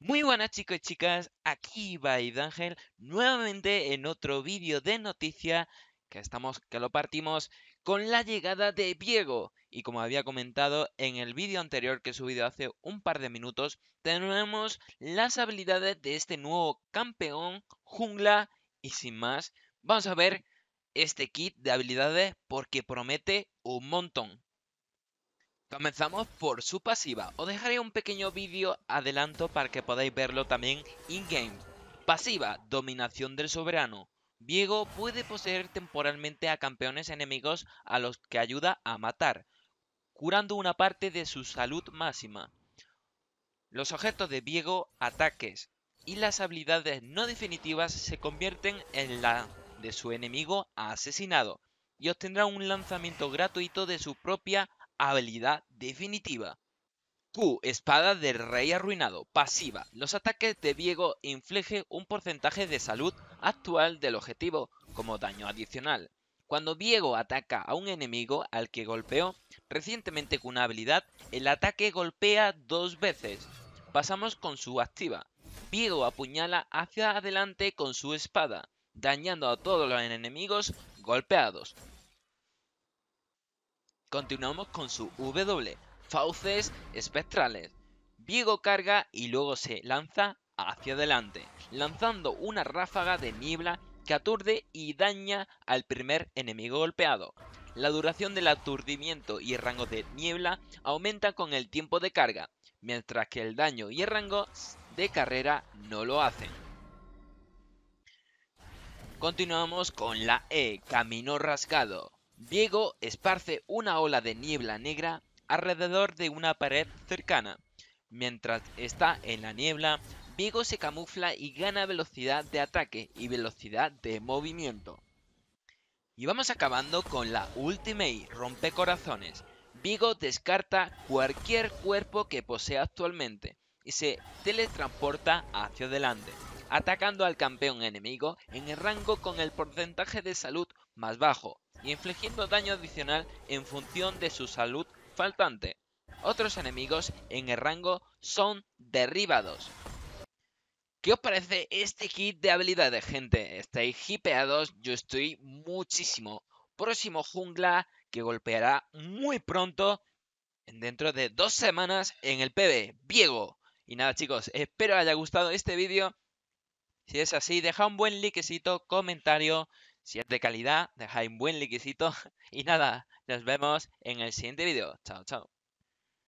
Muy buenas chicos y chicas, aquí va Baid Ángel, nuevamente en otro vídeo de noticia que estamos, que lo partimos con la llegada de Diego. Y como había comentado en el vídeo anterior que he subido hace un par de minutos, tenemos las habilidades de este nuevo campeón jungla y sin más, vamos a ver este kit de habilidades porque promete un montón. Comenzamos por su pasiva. Os dejaré un pequeño vídeo adelanto para que podáis verlo también in-game. Pasiva, dominación del soberano. Viego puede poseer temporalmente a campeones enemigos a los que ayuda a matar, curando una parte de su salud máxima. Los objetos de Viego, ataques y las habilidades no definitivas se convierten en la de su enemigo asesinado y obtendrá un lanzamiento gratuito de su propia habilidad definitiva. Q, espada del rey arruinado, pasiva. Los ataques de Diego infligen un porcentaje de salud actual del objetivo como daño adicional. Cuando Diego ataca a un enemigo al que golpeó recientemente con una habilidad, el ataque golpea dos veces. Pasamos con su activa. Diego apuñala hacia adelante con su espada dañando a todos los enemigos golpeados. Continuamos con su W, fauces espectrales. Viego carga y luego se lanza hacia adelante, lanzando una ráfaga de niebla que aturde y daña al primer enemigo golpeado. La duración del aturdimiento y el rango de niebla aumenta con el tiempo de carga, mientras que el daño y el rango de carrera no lo hacen. Continuamos con la E, Camino Rasgado. Vigo esparce una ola de niebla negra alrededor de una pared cercana. Mientras está en la niebla, Vigo se camufla y gana velocidad de ataque y velocidad de movimiento. Y vamos acabando con la Ultimate Rompecorazones. Vigo descarta cualquier cuerpo que posea actualmente y se teletransporta hacia adelante atacando al campeón enemigo en el rango con el porcentaje de salud más bajo y infligiendo daño adicional en función de su salud faltante. Otros enemigos en el rango son derribados. ¿Qué os parece este kit de habilidades, gente? ¿Estáis hipeados? Yo estoy muchísimo. Próximo jungla que golpeará muy pronto, dentro de dos semanas, en el PB, Viego. Y nada chicos, espero haya gustado este vídeo si es así, deja un buen likecito, comentario. Si es de calidad, deja un buen likecito. Y nada, nos vemos en el siguiente vídeo. Chao, chao.